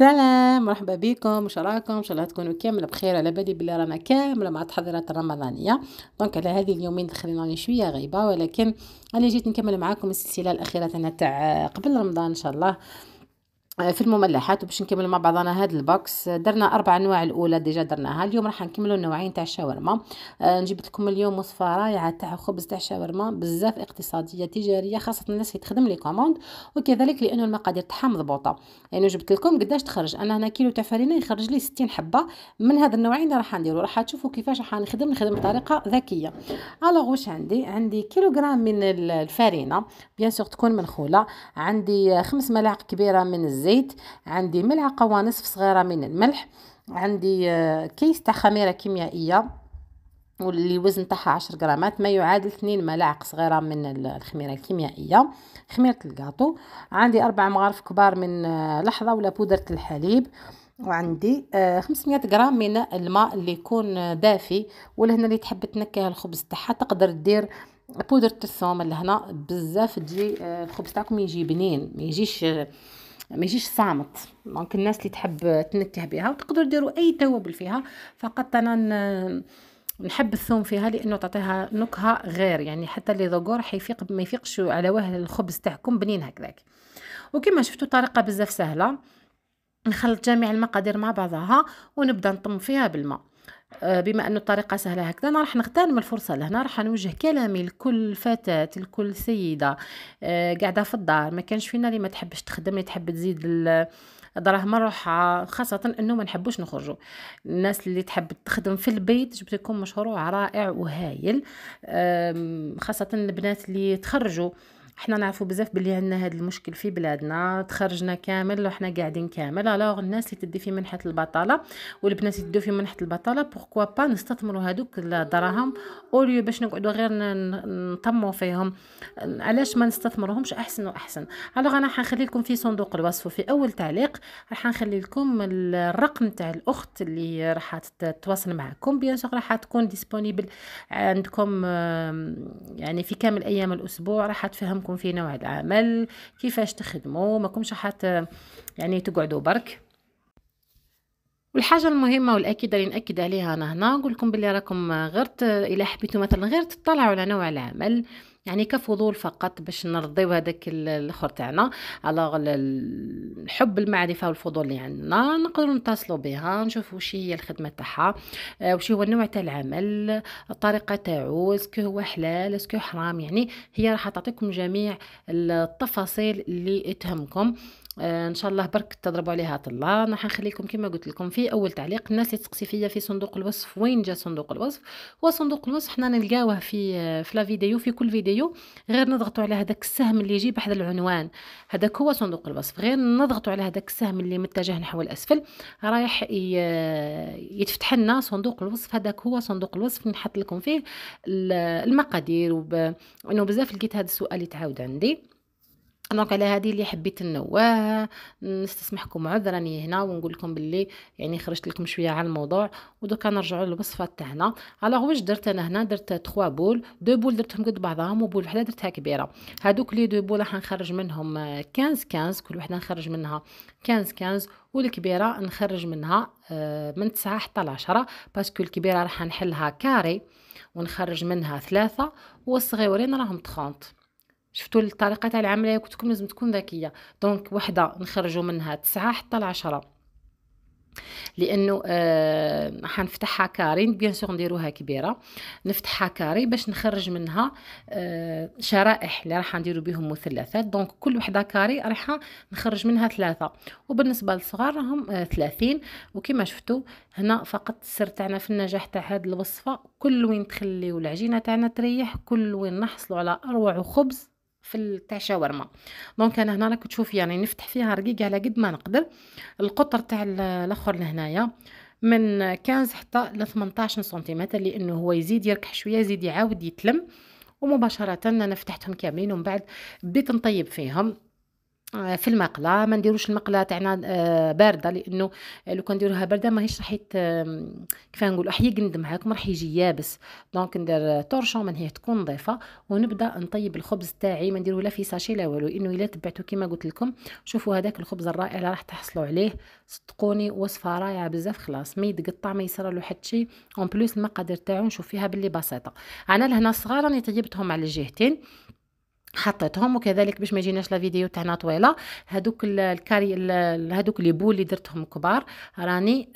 سلام مرحبا بكم واش راكم ان شاء الله تكونوا كامله بخير على بالي بلي رانا كامله مع التحضيرات الرمضانيه دونك على هذه اليومين دخلنا راني شويه غايبه ولكن انا جيت نكمل معاكم السلسله الاخيره تاع قبل رمضان ان شاء الله آه، في المملحات وباش نكمل مع بعضنا هذا البوكس آه، درنا اربع انواع الاولى ديجا درناها اليوم راح نكملوا النوعين تاع الشاورما آه، نجيب لكم اليوم وصفه رائعه تاع خبز تاع شاورما بزاف اقتصاديه تجاريه خاصه الناس اللي تخدم لي كوموند وكذلك لانه المقادير تاعها مضبوطه يعني جبت لكم قداش تخرج انا هنا كيلو تاع فرينه يخرج لي 60 حبه من هذا النوعين اللي راح نديرو راح تشوفوا كيفاش راح نخدم نخدم بطريقه ذكيه الوغ واش عندي عندي كيلوغرام من الفرينه بيان سور تكون منخوله عندي خمس ملاعق كبيره من الزيت الزيت عندي ملعقه ونصف صغيره من الملح عندي آه، كيس تاع خميره كيميائيه واللي وزن تاعها 10 غرامات ما يعادل 2 ملاعق صغيره من الخميره الكيميائيه خميره الكاطو عندي اربع مغارف كبار من آه، لحظه ولا بودره الحليب وعندي 500 آه، غرام من الماء اللي يكون دافي ولهنا اللي تحب تنكه الخبز تاعها تقدر دير بودره الثوم لهنا بزاف تجي الخبز تاعكم يجي بنين ما يجيش ما يجيش صامت دونك الناس اللي تحب تنكه بها وتقدروا ديروا اي توابل فيها فقط انا نحب الثوم فيها لانه تعطيها نكهه غير يعني حتى اللي ذوقوا حيفيق ما يفيقش على وهل الخبز تاعكم بنين هكذاك وكما شفتوا طريقه بزاف سهله نخلط جميع المقادير مع بعضها ونبدا نطم فيها بالماء آه، بما أن الطريقة سهلة هكذا أنا راح نغتنم الفرصة لهنا راح نوجه كلامي لكل فتاة لكل سيدة آه، قاعدة في الدار ما كانش فينا اللي ما تحبش تخدم اللي تحب تزيد دراهم مروحة خاصة أنه ما نحبوش نخرجوا الناس اللي تحب تخدم في البيت جبت لكم مشروع رائع وهايل خاصة البنات اللي تخرجوا احنا نعرفوا بزاف بلي عندنا هذا المشكل في بلادنا تخرجنا كامل وحنا قاعدين كامل الوغ الناس اللي تدي في منحه البطاله والبنات يدو في منحه البطاله بوركوا با نستثمروا هذوك الدراهم اوليو باش نقعدوا غير نطمو فيهم علاش ما نستثمروهمش احسن واحسن الوغ انا حنخلي لكم في صندوق الوصف في اول تعليق راح نخلي لكم الرقم تاع الاخت اللي راح تتواصل معكم بيان سور راح تكون ديسپونيبل عندكم يعني في كامل ايام الاسبوع راح تفهمكم يكون في نوع العمل كيفاش تخدموا ما كومش حتى يعني تقعدوا برك والحاجه المهمه والاكيده اللي ناكد عليها انا هنا نقول لكم بلي راكم غير الى الا حبيتوا مثلا غير تطلعوا على نوع العمل يعني كفضول فقط باش نرضيو هذاك الاخر تاعنا على الحب المعرفه والفضول اللي عندنا نقدروا نتصلوا بها نشوفوا واش هي الخدمه تاعها آه، واش هو النوع تاع العمل الطريقه تاعو اسكو هو حلال اسكو حرام يعني هي راح تعطيكم جميع التفاصيل اللي تهمكم آه، ان شاء الله برك تضربوا عليها طلا انا حنخليكم كما قلت لكم في اول تعليق الناس اللي تسقسي فيا في صندوق الوصف وين جا صندوق الوصف هو صندوق الوصف حنا نلقاوه في آه، في لا فيديو في كل فيديو غير نضغطوا على هذاك السهم اللي يجي بحذا العنوان هذاك هو صندوق الوصف غير نضغطوا على هذاك السهم اللي متجه نحو الاسفل رايح يتفتح لنا صندوق الوصف هذاك هو صندوق الوصف نحط لكم فيه المقادير وب... انه بزاف لقيت هذا السؤال يتعاود عندي دونك على هذه اللي حبيت نواها نستسمحكم عذراني هنا ونقول لكم باللي يعني خرجت لكم شويه على الموضوع ودوكا نرجعوا للوصفه تاعنا على واش درت انا هنا درت 3 بول دو بول درتهم قد بعضهم وبول وحده درتها كبيره هذوك لي دو بول راح نخرج منهم 15 15 كل وحده نخرج منها 15 15 والكبيره نخرج منها آه، من 9 حتى ل 10 باسكو الكبيره راح نحلها كاري ونخرج منها ثلاثة والصغيورين راهم 30 شفتوا الطريقه تاع العمل يا كنتكم لازم تكون ذكيه دونك وحده نخرجوا منها تسعة حتى العشرة لانه آه حنفتحها كاري بيان سور نديروها كبيره نفتحها كاري باش نخرج منها آه شرائح اللي راح نديرو بهم مثلثات دونك كل وحده كاري راح نخرج منها ثلاثه وبالنسبه للصغار راهم آه 30 وكما شفتوا هنا فقط السر تاعنا في النجاح تاع هذه الوصفه كل وين تخليو العجينه تاعنا تريح كل وين نحصلوا على اروع خبز في تاع شاورما دونك انا هنا راك تشوف يعني نفتح فيها رقيق على قد ما نقدر القطر تاع الاخر لهنايا من 15 حتى ل 18 سنتيمتر لانه هو يزيد يركح شويه يزيد يعاود يتلم ومباشره انا فتحتهم كاملين ومن بعد بديت نطيب فيهم في المقله ما نديروش المقله تاعنا آه، بارده لانه لو كان نديروها بارده ماهيش راح كيف نقول راح يقند معاكم راح يجي يابس دونك ندير تورشون من هي تكون نظيفه ونبدا نطيب الخبز تاعي ما نديروه لا في ساشي لا والو انه الا تبعتو كيما قلت لكم شوفوا هذاك الخبز الرائع راح تحصلوا عليه صدقوني وصفه رائعه بزاف خلاص ما يتقطع ما يصرى له حتى شي اون بلوس المقادير تاعو نشوف فيها باللي بسيطه انا لهنا صغار راني طيبتهم على الجهتين حطيتهم وكذلك باش ما يجيناش لا فيديو تاعنا طويله هذوك الكاري هذوك لي بول اللي درتهم كبار راني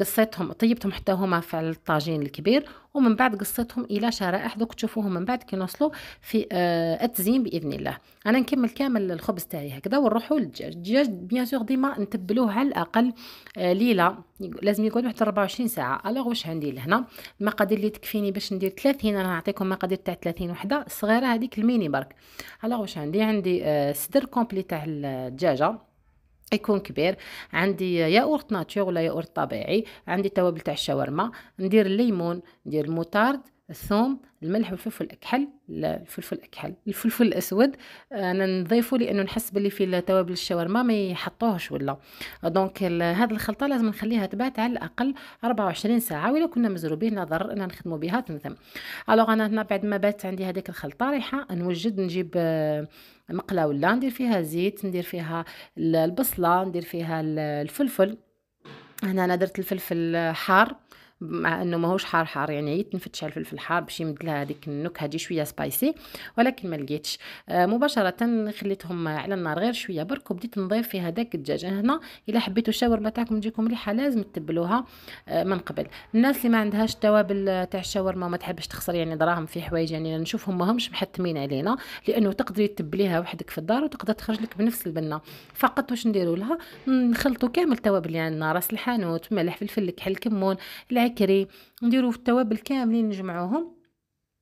قصيتهم طيبتهم حتى هما في الطاجين الكبير ومن بعد قصيتهم الى شرائح دوك تشوفوهم من بعد كي نوصلوا في آه، التزيين باذن الله انا نكمل كامل الخبز تاعي هكذا ونروحوا للدجاج الدجاج بيان سور ديما نتبلوه على الاقل آه، ليله لازم يقعد واحد 24 ساعه الوغ واش عندي لهنا المقادير اللي تكفيني باش ندير 30 انا نعطيكم مقادير تاع 30 وحده صغيره هذيك المينيم برك على واش عندي عندي آه، صدر كومبلي تاع الدجاجه يكون كبير عندي آه، ياورت ناتشور ولا ياورت طبيعي عندي توابل تاع الشاورما ندير الليمون ندير الموتارد الثوم الملح والفلفل الاكحل لا الفلفل الاكحل الفلفل الاسود آه، انا نضيفه لانه نحس باللي في توابل الشاورما ما يحطوهش ولا دونك هذه الخلطه لازم نخليها تبات على الاقل 24 ساعه ولا كنا مزروبين نظر ضرر ان نخدموا بها تنثم الوغ انا هنا بعد ما بات عندي هذيك الخلطه رايحه نوجد نجيب آه، مقله ولا ندير فيها زيت ندير فيها البصله ندير فيها الفلفل هنا انا درت الفلفل حار مع انه ماهوش حار حار يعني عيت نفتش على الفلفل الحار باش يمد لها هذيك النكهه دي شويه سبايسي ولكن ما لقيتش آه، مباشره خليتهم على النار غير شويه برك وبديت نضيف في هذاك الدجاج هنا الا حبيتوا الشاورما تاعكم تجيكم مليحه لازم تتبلوها آه، من قبل الناس اللي ما عندهاش التوابل تاع الشاورما وما تحبش تخسر يعني دراهم في حوايج يعني نشوفهم ماهمش محتمين علينا لانه تقدري تبليها وحدك في الدار وتقدر تخرج لك بنفس البنه فقط واش نديروا لها نخلطوا كامل التوابل اللي يعني عندنا راس الحانوت ملح فلفل كحل كمون بكري نديرو في التوابل كاملين نجمعوهم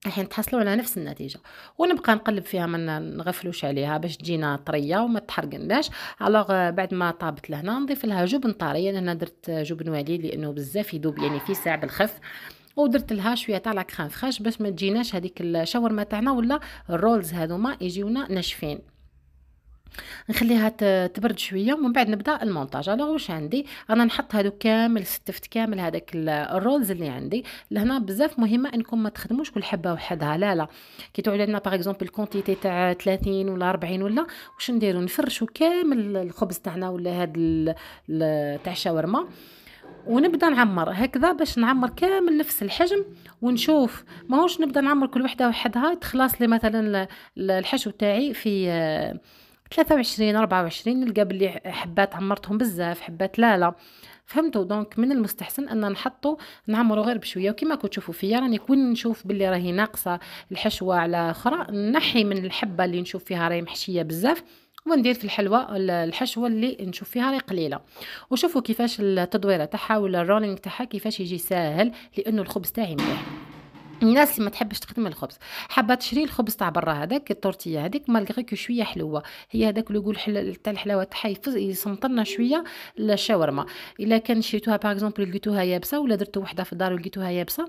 الحين تحصلوا على نفس النتيجه ونبقى نقلب فيها ما نغفلوش عليها باش تجينا طريه وما تحرقناش الوغ آه، بعد ما طابت لهنا نضيف لها جبن طري انا درت جبن والي لانه بزاف يذوب يعني في ساعه بالخف ودرت لها شويه تاع لاكخان فخاش باش ما تجيناش هذيك الشاورما تاعنا ولا الرولز هذوما يجيونا ناشفين نخليها تبرد شويه ومن بعد نبدا المونتاج الوغ واش عندي انا نحط هادو كامل ستفت كامل هذاك الرولز اللي عندي لهنا بزاف مهمه انكم ما تخدموش كل حبه وحدها لا لا كي تعود لنا باغ اكزومبل كونتيتي تاع 30 ولا 40 ولا واش نديرو نفرشو كامل الخبز تاعنا ولا هاد تاع الشاورما ونبدا نعمر هكذا باش نعمر كامل نفس الحجم ونشوف ماهوش نبدا نعمر كل وحده وحدها تخلص لي مثلا الحشو تاعي في ثلاثة وعشرين أربعة وعشرين نلقى بلي حبات عمرتهم بزاف حبات لا لا فهمتوا دونك من المستحسن ان نحطوا نعمروا غير بشويه وكما كنتوا تشوفوا فيا راني كون نشوف باللي راهي ناقصه الحشوه على اخرى نحي من الحبه اللي نشوف فيها راهي محشيه بزاف وندير في الحلوى الحشوه اللي نشوف فيها راهي قليله وشوفوا كيفاش التدويره تاعها ولا الرولينغ تاعها كيفاش يجي ساهل لانه الخبز تاعي مليح الناس اللي ما تحبش تخدم الخبز حابه تشري الخبز تاع برا هذاك التورتيه هذيك مالغري كو شويه حلوه هي هذاك لو حل... تاع الحلاوه تاعها يسمطرنا شويه الشاورما الا كان شريتوها باغ اكزومبل لقيتوها يابسه ولا درتو وحده في الدار ولقيتوها يابسه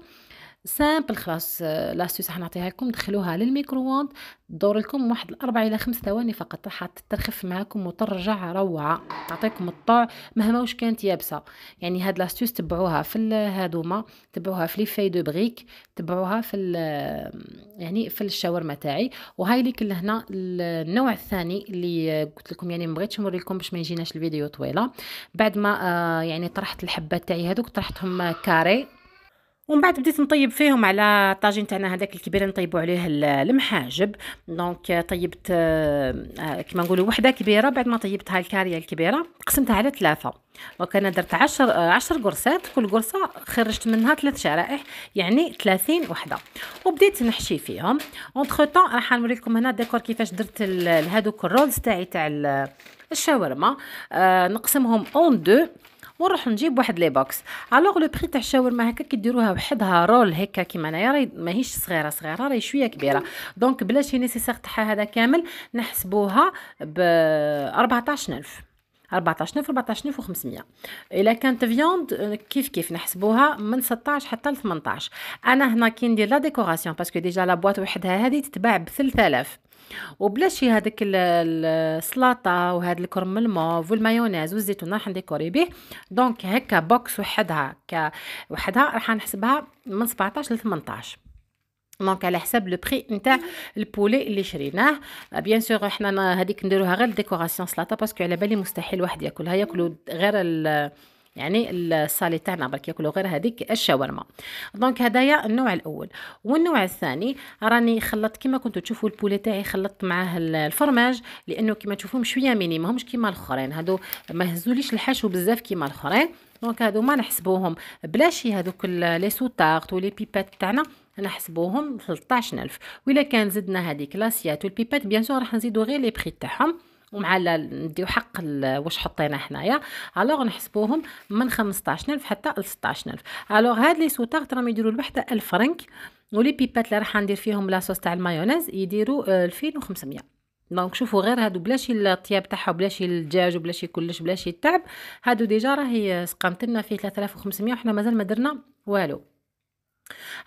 سامبل خلاص آه، لاستيس راح نعطيها لكم دخلوها للميكرووند دور لكم واحد الاربع الى خمس ثواني فقط راح تترخف معاكم وترجع روعه تعطيكم الطوع مهما واش كانت يابسه يعني هاد لاستيس تبعوها في هادوما تبعوها في لي في دو بريك تبعوها في آه، يعني في الشاورما تاعي وهاي ليك لهنا النوع الثاني اللي آه، قلت لكم يعني ما بغيتش لكم باش ما يجيناش الفيديو طويله بعد ما يعني طرحت الحبات تاعي هذوك طرحتهم كاري ومن بعد بديت نطيب فيهم على الطاجين تاعنا هذاك الكبير نطيبو عليه المحاجب دونك آه، طيبت آه، آه، كما نقولوا وحده كبيره بعد ما طيبتها الكاريه الكبيره قسمتها على ثلاثه دونك انا درت 10 10 قرصات كل قرصه خرجت منها ثلاث شرائح يعني 30 وحده وبديت نحشي فيهم اونتر طون راح نوريكم هنا ديكور كيفاش درت هذوك الرولز تاعي تاع الشاورما نقسمهم اون دو ونروح نجيب واحد لي بوكس الوغ لو بري تاع الشاورما هكا كيديروها وحدها رول هكا كيما انايا راهي ماهيش صغيره صغيره راهي شويه كبيره دونك بلاش هي نيسيسير تاعها هذا كامل نحسبوها ب 14000 14000 نفر و500 الا كانت فيوند آه، كيف كيف نحسبوها من 16 حتى ل 18 انا هنا كي ندير لا ديكوراسيون باسكو ديجا لا بواط وحدها هذه تتباع ب 3000 وبلا شي هذاك السلطه وهذا الكرم الموف والمايونيز والزيتون راح نديكوري به دونك هكا بوكس وحدها وحدها راح نحسبها من 17 ل 18 دونك على حساب لو بري نتاع البولي اللي شريناه آه، بيان سور احنا هذيك نديروها غير ديكوراسيون سلطه باسكو على بالي مستحيل واحد ياكلها ياكلوا غير ال يعني الصالي تاعنا برك ياكلوا غير هذيك الشاورما دونك هدايا النوع الاول والنوع الثاني راني خلطت كما كنتوا تشوفوا البولي تاعي خلطت معاه الفرماج لانه كما تشوفوا شويه ميني ماهمش كيما الاخرين هادو ما هزوليش الحشو بزاف كيما الاخرين دونك هادو ما نحسبوهم بلاشي هادوك لي سوتارت ولي بيبات تاعنا نحسبوهم 13000 الا كان زدنا هذيك لاسيات والبيبات بيان سور راح نزيدو غير لي بري تاعهم ومع نديو حق واش حطينا حنايا الوغ نحسبوهم من 15000 حتى ل 16000 الوغ هاد لي سوطاغت راهم يديروا الوحده 1000 فرنك ولي بيبات اللي راح ندير فيهم لاصوص تاع المايونيز يديروا 2500 دونك شوفوا غير هادو بلاش الطياب تاعها بلاش الدجاج وبلاش كلش بلاش التعب هادو ديجا راهي سقامت لنا فيه 3500 وحنا مازال ما درنا والو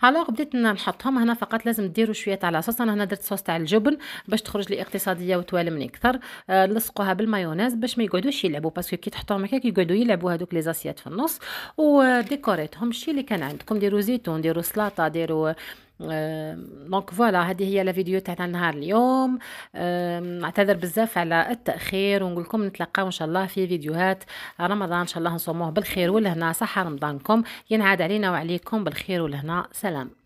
الوغ بديت نحطهم هنا فقط لازم ديروا شويه تاع لاصوص انا هنا درت صوص تاع الجبن باش تخرج لي اقتصاديه وتوالمني اكثر آه لصقوها بالمايونيز باش ما يقعدوش يلعبوا باسكو كي تحطوهم هكاك يقعدوا يلعبوا هذوك لي زاسيات في النص وديكوريتهم الشيء اللي كان عندكم ديروا زيتون ديروا سلطه ديروا دونك فوالا هذه هي لا فيديو تاع نهار اليوم نعتذر بزاف على التاخير ونقول لكم نتلقاو ان شاء الله في فيديوهات رمضان ان شاء الله نصوموه بالخير والهنا صحه رمضانكم ينعاد علينا وعليكم بالخير والهنا سلام